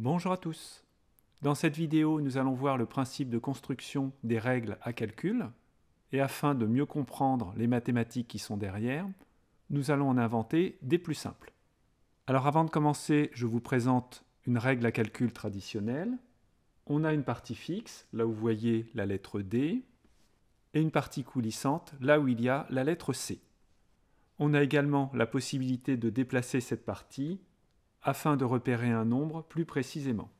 Bonjour à tous Dans cette vidéo, nous allons voir le principe de construction des règles à calcul, et afin de mieux comprendre les mathématiques qui sont derrière, nous allons en inventer des plus simples. Alors avant de commencer, je vous présente une règle à calcul traditionnelle. On a une partie fixe, là où vous voyez la lettre D, et une partie coulissante, là où il y a la lettre C. On a également la possibilité de déplacer cette partie afin de repérer un nombre plus précisément.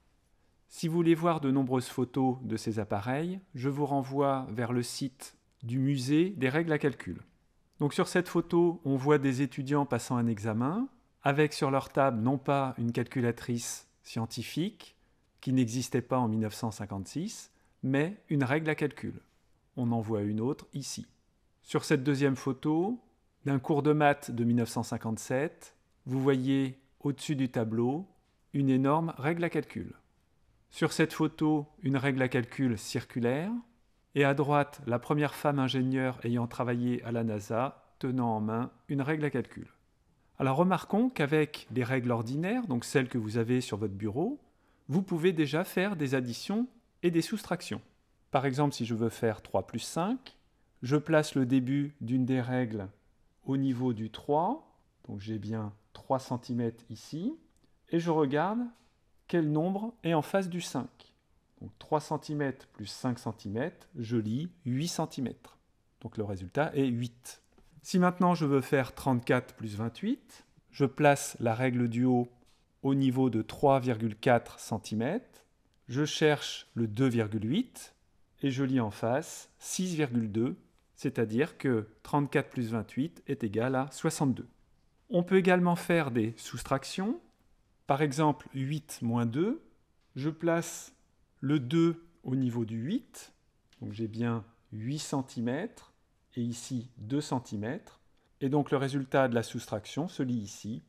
Si vous voulez voir de nombreuses photos de ces appareils, je vous renvoie vers le site du musée des règles à calcul. Donc sur cette photo, on voit des étudiants passant un examen, avec sur leur table non pas une calculatrice scientifique, qui n'existait pas en 1956, mais une règle à calcul. On en voit une autre ici. Sur cette deuxième photo, d'un cours de maths de 1957, vous voyez au-dessus du tableau, une énorme règle à calcul. Sur cette photo, une règle à calcul circulaire, et à droite, la première femme ingénieure ayant travaillé à la NASA, tenant en main une règle à calcul. Alors remarquons qu'avec les règles ordinaires, donc celles que vous avez sur votre bureau, vous pouvez déjà faire des additions et des soustractions. Par exemple, si je veux faire 3 plus 5, je place le début d'une des règles au niveau du 3, donc j'ai bien 3 cm ici, et je regarde quel nombre est en face du 5. Donc 3 cm plus 5 cm, je lis 8 cm. Donc le résultat est 8. Si maintenant je veux faire 34 plus 28, je place la règle du haut au niveau de 3,4 cm, je cherche le 2,8 et je lis en face 6,2, c'est-à-dire que 34 plus 28 est égal à 62. On peut également faire des soustractions. Par exemple, 8 moins 2, je place le 2 au niveau du 8, donc j'ai bien 8 cm, et ici 2 cm, et donc le résultat de la soustraction se lit ici,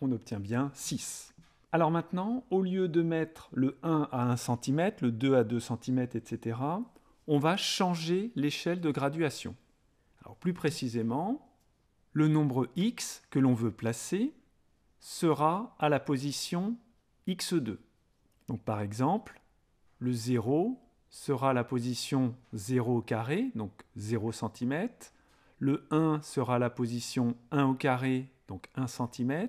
on obtient bien 6. Alors maintenant, au lieu de mettre le 1 à 1 cm, le 2 à 2 cm, etc., on va changer l'échelle de graduation. Alors plus précisément, le nombre x que l'on veut placer sera à la position x2. Donc par exemple, le 0 sera à la position 0 au carré, donc 0 cm. Le 1 sera à la position 1 au carré, donc 1 cm.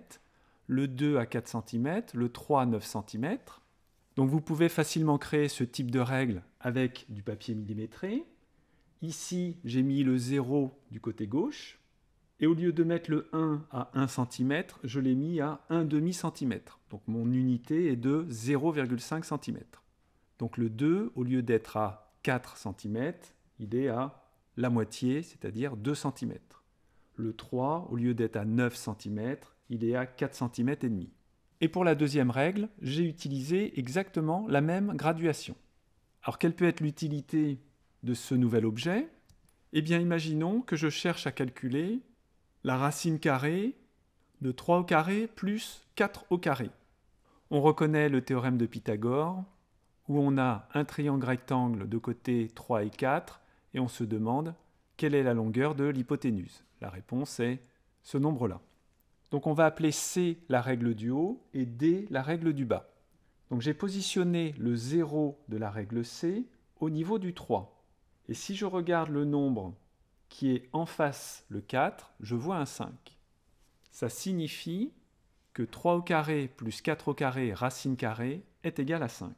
Le 2 à 4 cm, le 3 à 9 cm. Donc vous pouvez facilement créer ce type de règle avec du papier millimétré. Ici, j'ai mis le 0 du côté gauche, et au lieu de mettre le 1 à 1 cm, je l'ai mis à 1,5 cm. Donc mon unité est de 0,5 cm. Donc le 2, au lieu d'être à 4 cm, il est à la moitié, c'est-à-dire 2 cm. Le 3, au lieu d'être à 9 cm, il est à 4 cm et demi. Et pour la deuxième règle, j'ai utilisé exactement la même graduation. Alors quelle peut être l'utilité de ce nouvel objet Eh bien imaginons que je cherche à calculer la racine carrée de 3 au carré plus 4 au carré. On reconnaît le théorème de Pythagore, où on a un triangle rectangle de côté 3 et 4, et on se demande quelle est la longueur de l'hypoténuse. La réponse est ce nombre-là. Donc on va appeler C la règle du haut et D la règle du bas. Donc j'ai positionné le 0 de la règle C au niveau du 3. Et si je regarde le nombre qui est en face le 4, je vois un 5. Ça signifie que 3 au carré plus 4 au carré racine carrée est égal à 5.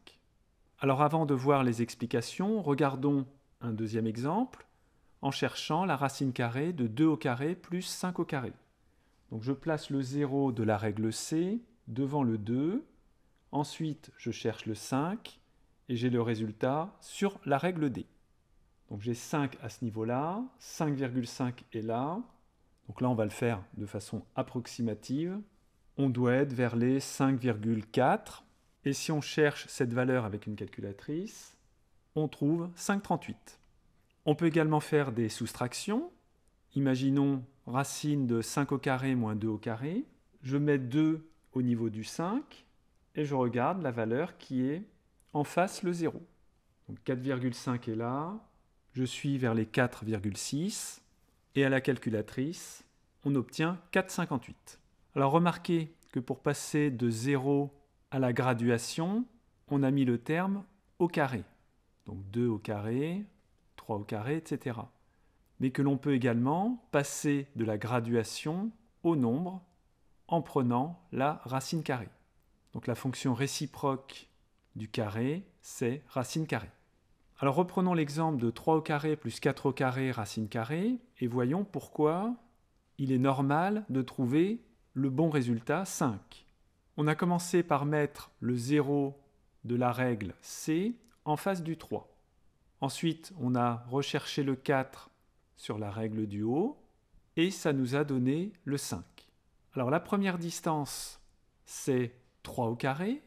Alors avant de voir les explications, regardons un deuxième exemple en cherchant la racine carrée de 2 au carré plus 5 au carré. Donc je place le 0 de la règle C devant le 2, ensuite je cherche le 5 et j'ai le résultat sur la règle D. Donc j'ai 5 à ce niveau-là, 5,5 est là. Donc là, on va le faire de façon approximative. On doit être vers les 5,4. Et si on cherche cette valeur avec une calculatrice, on trouve 5,38. On peut également faire des soustractions. Imaginons racine de 5 au carré moins 2 au carré. Je mets 2 au niveau du 5 et je regarde la valeur qui est en face le 0. Donc 4,5 est là, je suis vers les 4,6 et à la calculatrice, on obtient 4,58. Alors remarquez que pour passer de 0 à la graduation, on a mis le terme au carré. Donc 2 au carré, 3 au carré, etc. Mais que l'on peut également passer de la graduation au nombre en prenant la racine carrée. Donc la fonction réciproque du carré, c'est racine carrée. Alors reprenons l'exemple de 3 au carré plus 4 au carré racine carrée et voyons pourquoi il est normal de trouver le bon résultat 5. On a commencé par mettre le 0 de la règle C en face du 3. Ensuite, on a recherché le 4 sur la règle du haut et ça nous a donné le 5. Alors la première distance, c'est 3 au carré,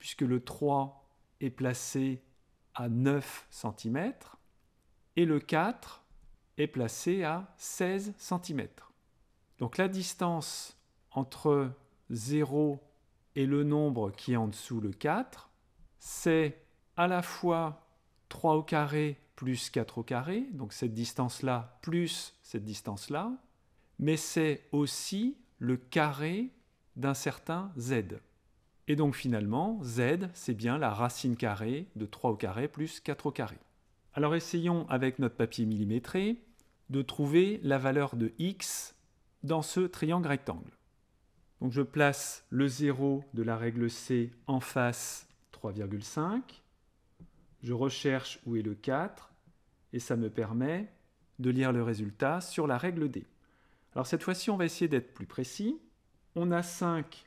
puisque le 3 est placé à 9 cm et le 4 est placé à 16 cm. Donc la distance entre 0 et le nombre qui est en dessous le 4, c'est à la fois 3 au carré plus 4 au carré, donc cette distance-là plus cette distance-là, mais c'est aussi le carré d'un certain z. Et donc finalement, z, c'est bien la racine carrée de 3 au carré plus 4 au carré. Alors essayons avec notre papier millimétré de trouver la valeur de x dans ce triangle rectangle. Donc je place le 0 de la règle C en face 3,5. Je recherche où est le 4 et ça me permet de lire le résultat sur la règle D. Alors cette fois-ci, on va essayer d'être plus précis. On a 5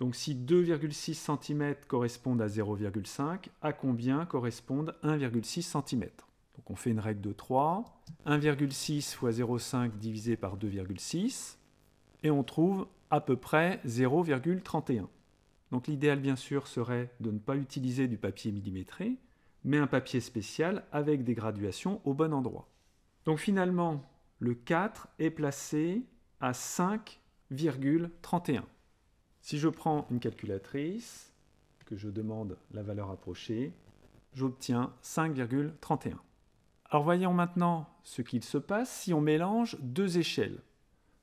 Donc si 2,6 cm correspondent à 0,5, à combien correspondent 1,6 cm Donc on fait une règle de 3. 1,6 fois 0,5 divisé par 2,6 et on trouve à peu près 0,31. Donc l'idéal bien sûr serait de ne pas utiliser du papier millimétré, mais un papier spécial avec des graduations au bon endroit. Donc finalement, le 4 est placé à 5,31. Si je prends une calculatrice, que je demande la valeur approchée, j'obtiens 5,31. Alors voyons maintenant ce qu'il se passe si on mélange deux échelles.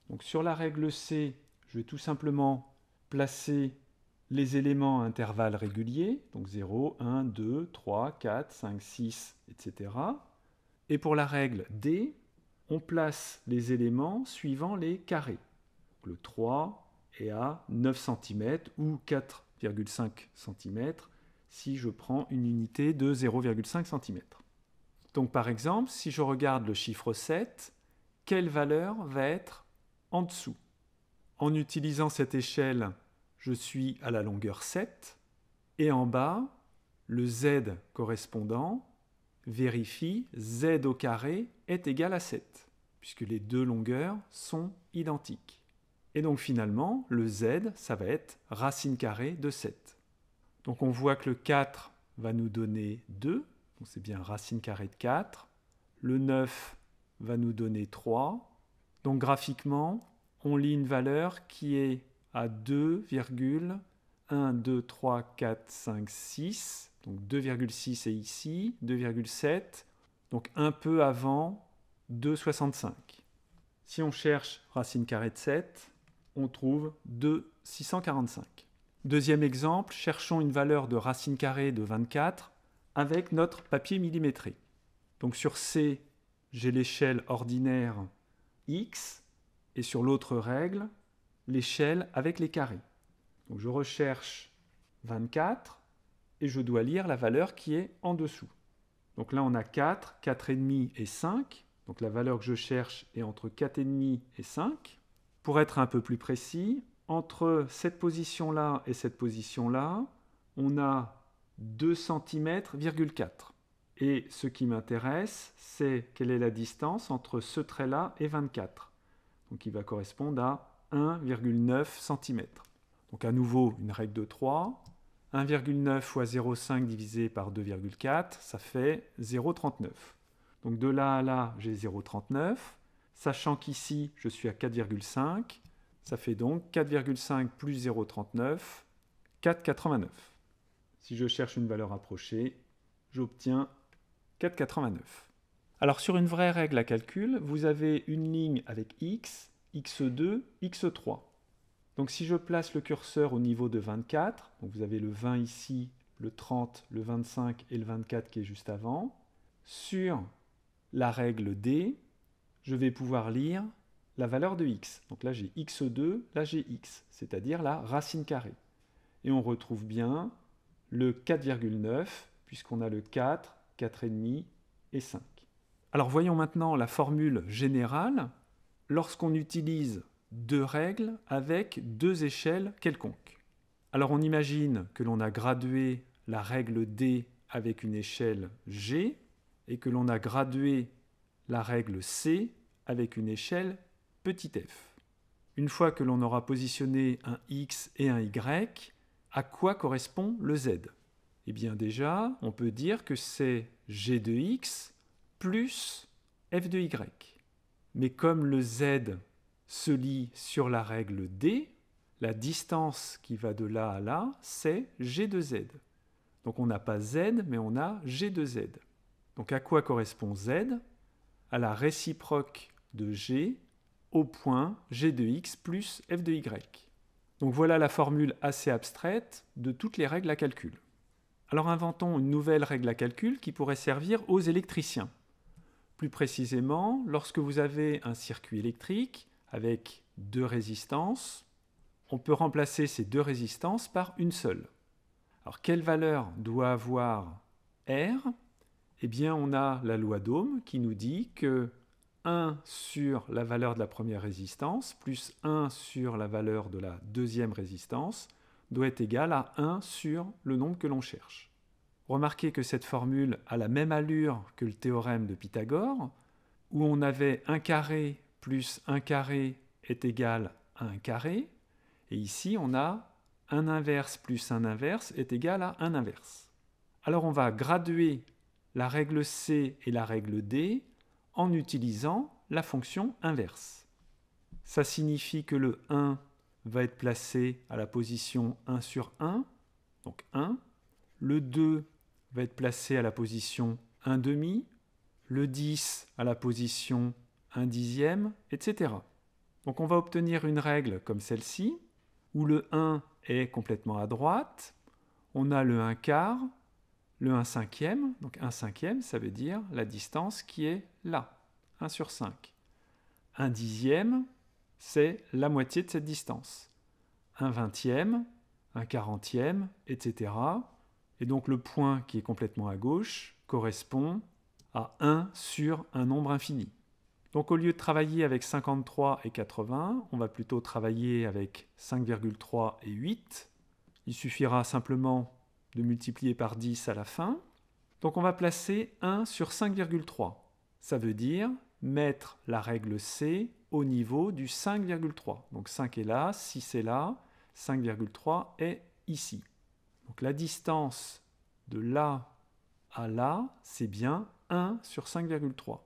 Donc sur la règle C, je vais tout simplement placer les éléments à intervalles réguliers, donc 0, 1, 2, 3, 4, 5, 6, etc. Et pour la règle D, on place les éléments suivant les carrés. le 3, et à 9 cm ou 4,5 cm si je prends une unité de 0,5 cm. Donc par exemple, si je regarde le chiffre 7, quelle valeur va être en dessous En utilisant cette échelle, je suis à la longueur 7 et en bas, le z correspondant vérifie z au carré est égal à 7 puisque les deux longueurs sont identiques. Et donc finalement, le z, ça va être racine carrée de 7. Donc on voit que le 4 va nous donner 2, donc c'est bien racine carrée de 4. Le 9 va nous donner 3. Donc graphiquement, on lit une valeur qui est à 1, 2, 3, 4, 5, 6. Donc 2,6 est ici, 2,7, donc un peu avant 2,65. Si on cherche racine carrée de 7, on trouve 2,645. Deuxième exemple, cherchons une valeur de racine carrée de 24 avec notre papier millimétré. Donc sur C, j'ai l'échelle ordinaire X et sur l'autre règle, l'échelle avec les carrés. Donc je recherche 24 et je dois lire la valeur qui est en dessous. Donc là on a 4, 4,5 et 5. Donc la valeur que je cherche est entre 4,5 et 5. Pour être un peu plus précis, entre cette position-là et cette position-là, on a 2 cm,4. Et ce qui m'intéresse, c'est quelle est la distance entre ce trait-là et 24. Donc il va correspondre à 1,9 cm. Donc à nouveau, une règle de 3. 1,9 fois 0,5 divisé par 2,4, ça fait 0,39. Donc de là à là, j'ai 0,39 sachant qu'ici, je suis à 4,5. Ça fait donc 4,5 plus 0,39, 4,89. Si je cherche une valeur approchée, j'obtiens 4,89. Alors sur une vraie règle à calcul, vous avez une ligne avec x, x2, x3. Donc si je place le curseur au niveau de 24, donc vous avez le 20 ici, le 30, le 25 et le 24 qui est juste avant, sur la règle D, je vais pouvoir lire la valeur de x. Donc là, j'ai x2, là j'ai x, c'est-à-dire la racine carrée. Et on retrouve bien le 4,9, puisqu'on a le 4, 4,5 et 5. Alors voyons maintenant la formule générale lorsqu'on utilise deux règles avec deux échelles quelconques. Alors on imagine que l'on a gradué la règle D avec une échelle G et que l'on a gradué la règle C avec une échelle petit f. Une fois que l'on aura positionné un x et un y, à quoi correspond le z Eh bien déjà, on peut dire que c'est g de x plus f de y. Mais comme le z se lie sur la règle d, la distance qui va de là à là, c'est g de z. Donc on n'a pas z, mais on a g de z. Donc à quoi correspond z à la réciproque de g au point g de x plus f de y. Donc voilà la formule assez abstraite de toutes les règles à calcul. Alors inventons une nouvelle règle à calcul qui pourrait servir aux électriciens. Plus précisément, lorsque vous avez un circuit électrique avec deux résistances, on peut remplacer ces deux résistances par une seule. Alors quelle valeur doit avoir R eh bien, on a la loi d'Ohm qui nous dit que 1 sur la valeur de la première résistance plus 1 sur la valeur de la deuxième résistance doit être égal à 1 sur le nombre que l'on cherche. Remarquez que cette formule a la même allure que le théorème de Pythagore, où on avait 1 carré plus 1 carré est égal à 1 carré, et ici on a 1 inverse plus un inverse est égal à 1 inverse. Alors on va graduer la règle C et la règle D en utilisant la fonction inverse. Ça signifie que le 1 va être placé à la position 1 sur 1, donc 1. Le 2 va être placé à la position 1 demi, le 10 à la position 1 dixième, etc. Donc on va obtenir une règle comme celle-ci, où le 1 est complètement à droite, on a le 1 quart, le 1 cinquième, donc 1 cinquième, ça veut dire la distance qui est là, 1 sur 5. 1 dixième, c'est la moitié de cette distance. 1 vingtième, 1 quarantième, etc. Et donc le point qui est complètement à gauche correspond à 1 sur un nombre infini. Donc au lieu de travailler avec 53 et 80, on va plutôt travailler avec 5,3 et 8. Il suffira simplement de multiplier par 10 à la fin. Donc on va placer 1 sur 5,3. Ça veut dire mettre la règle C au niveau du 5,3. Donc 5 est là, 6 est là, 5,3 est ici. Donc la distance de là à là, c'est bien 1 sur 5,3.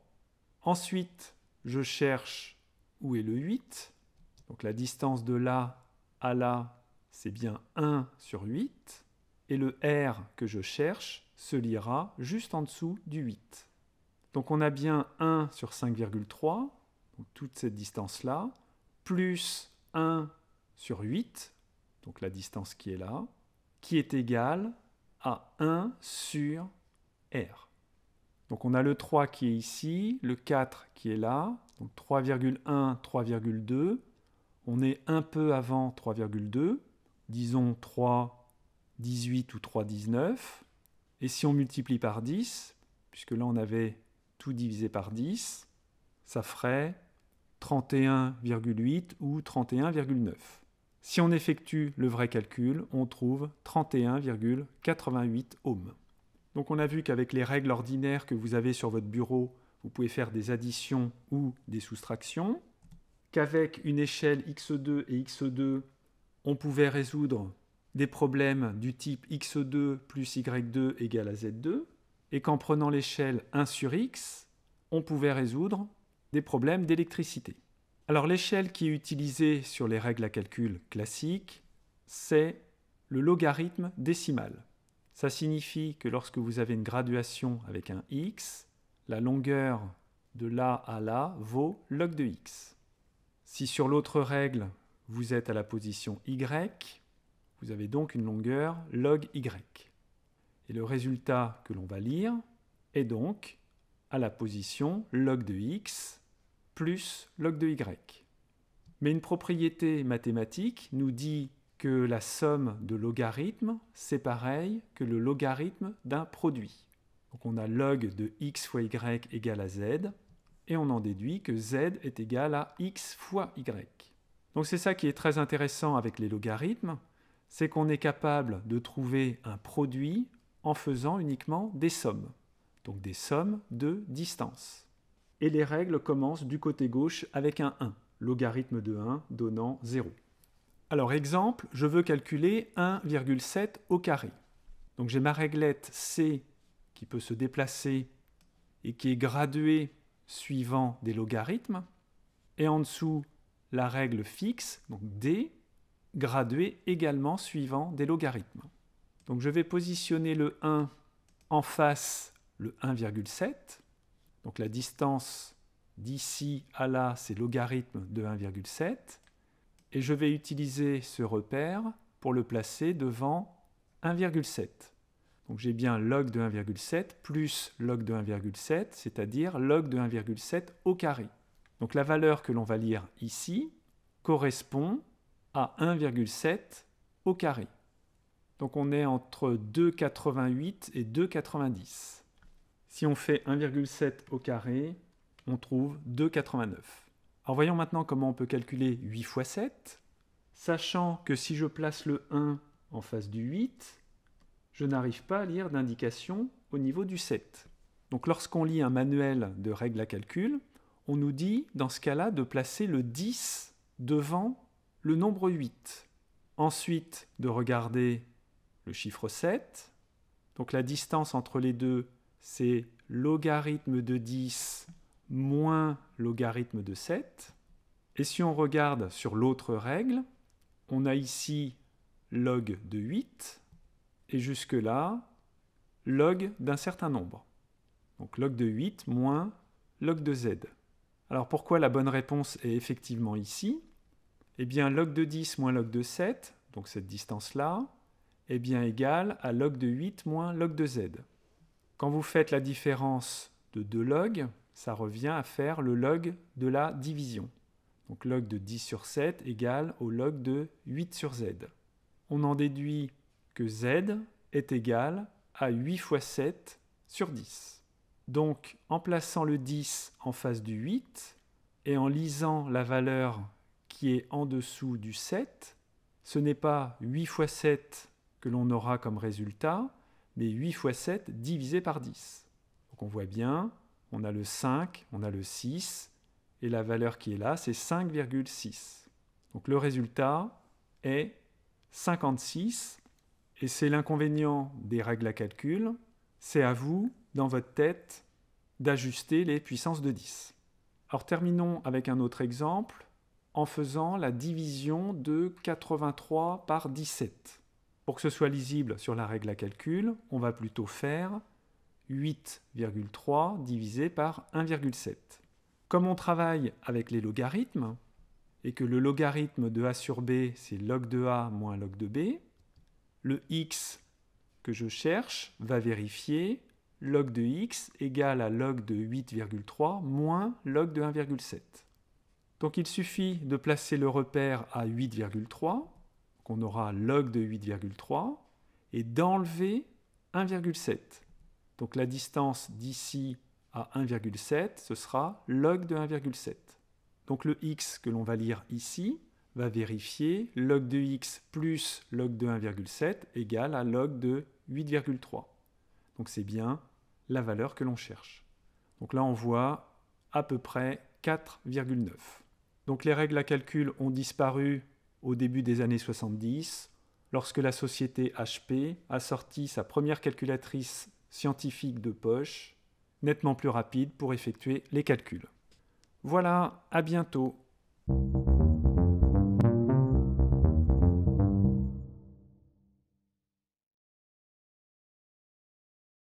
Ensuite, je cherche où est le 8. Donc la distance de là à là, c'est bien 1 sur 8 et le R que je cherche se lira juste en dessous du 8. Donc on a bien 1 sur 5,3, donc toute cette distance-là, plus 1 sur 8, donc la distance qui est là, qui est égale à 1 sur R. Donc on a le 3 qui est ici, le 4 qui est là, donc 3,1, 3,2. On est un peu avant 3,2, disons 3, 18 ou 3,19, Et si on multiplie par 10, puisque là on avait tout divisé par 10, ça ferait 31,8 ou 31,9. Si on effectue le vrai calcul, on trouve 31,88 ohms. Donc on a vu qu'avec les règles ordinaires que vous avez sur votre bureau, vous pouvez faire des additions ou des soustractions, qu'avec une échelle x2 et x2, on pouvait résoudre des problèmes du type x2 plus y2 égale à z2, et qu'en prenant l'échelle 1 sur x, on pouvait résoudre des problèmes d'électricité. Alors l'échelle qui est utilisée sur les règles à calcul classiques, c'est le logarithme décimal. Ça signifie que lorsque vous avez une graduation avec un x, la longueur de là à là vaut log de x. Si sur l'autre règle, vous êtes à la position y, vous avez donc une longueur log y. Et le résultat que l'on va lire est donc à la position log de x plus log de y. Mais une propriété mathématique nous dit que la somme de logarithmes, c'est pareil que le logarithme d'un produit. Donc on a log de x fois y égale à z, et on en déduit que z est égal à x fois y. Donc c'est ça qui est très intéressant avec les logarithmes, c'est qu'on est capable de trouver un produit en faisant uniquement des sommes, donc des sommes de distance. Et les règles commencent du côté gauche avec un 1, logarithme de 1 donnant 0. Alors exemple, je veux calculer 1,7 au carré. Donc j'ai ma réglette C qui peut se déplacer et qui est graduée suivant des logarithmes. Et en dessous, la règle fixe, donc D, gradué également suivant des logarithmes. Donc je vais positionner le 1 en face le 1,7. Donc la distance d'ici à là, c'est logarithme de 1,7. Et je vais utiliser ce repère pour le placer devant 1,7. Donc j'ai bien log de 1,7 plus log de 1,7, c'est-à-dire log de 1,7 au carré. Donc la valeur que l'on va lire ici correspond à 1,7 au carré. Donc on est entre 2,88 et 2,90. Si on fait 1,7 au carré, on trouve 2,89. Alors voyons maintenant comment on peut calculer 8 x 7, sachant que si je place le 1 en face du 8, je n'arrive pas à lire d'indication au niveau du 7. Donc lorsqu'on lit un manuel de règles à calcul, on nous dit dans ce cas-là de placer le 10 devant le nombre 8. Ensuite, de regarder le chiffre 7. Donc la distance entre les deux, c'est logarithme de 10 moins logarithme de 7. Et si on regarde sur l'autre règle, on a ici log de 8 et jusque-là log d'un certain nombre. Donc log de 8 moins log de z. Alors pourquoi la bonne réponse est effectivement ici eh bien log de 10 moins log de 7, donc cette distance-là, est bien égale à log de 8 moins log de z. Quand vous faites la différence de deux logs, ça revient à faire le log de la division. Donc log de 10 sur 7 égale au log de 8 sur z. On en déduit que z est égal à 8 fois 7 sur 10. Donc en plaçant le 10 en face du 8 et en lisant la valeur est en dessous du 7, ce n'est pas 8 x 7 que l'on aura comme résultat, mais 8 x 7 divisé par 10. Donc on voit bien, on a le 5, on a le 6, et la valeur qui est là, c'est 5,6. Donc le résultat est 56, et c'est l'inconvénient des règles à calcul, c'est à vous, dans votre tête, d'ajuster les puissances de 10. Alors terminons avec un autre exemple en faisant la division de 83 par 17. Pour que ce soit lisible sur la règle à calcul, on va plutôt faire 8,3 divisé par 1,7. Comme on travaille avec les logarithmes, et que le logarithme de a sur b, c'est log de a moins log de b, le x que je cherche va vérifier log de x égale à log de 8,3 moins log de 1,7. Donc il suffit de placer le repère à 8,3, qu'on aura log de 8,3, et d'enlever 1,7. Donc la distance d'ici à 1,7, ce sera log de 1,7. Donc le x que l'on va lire ici va vérifier log de x plus log de 1,7 égale à log de 8,3. Donc c'est bien la valeur que l'on cherche. Donc là on voit à peu près 4,9. Donc les règles à calcul ont disparu au début des années 70, lorsque la société HP a sorti sa première calculatrice scientifique de poche, nettement plus rapide pour effectuer les calculs. Voilà, à bientôt.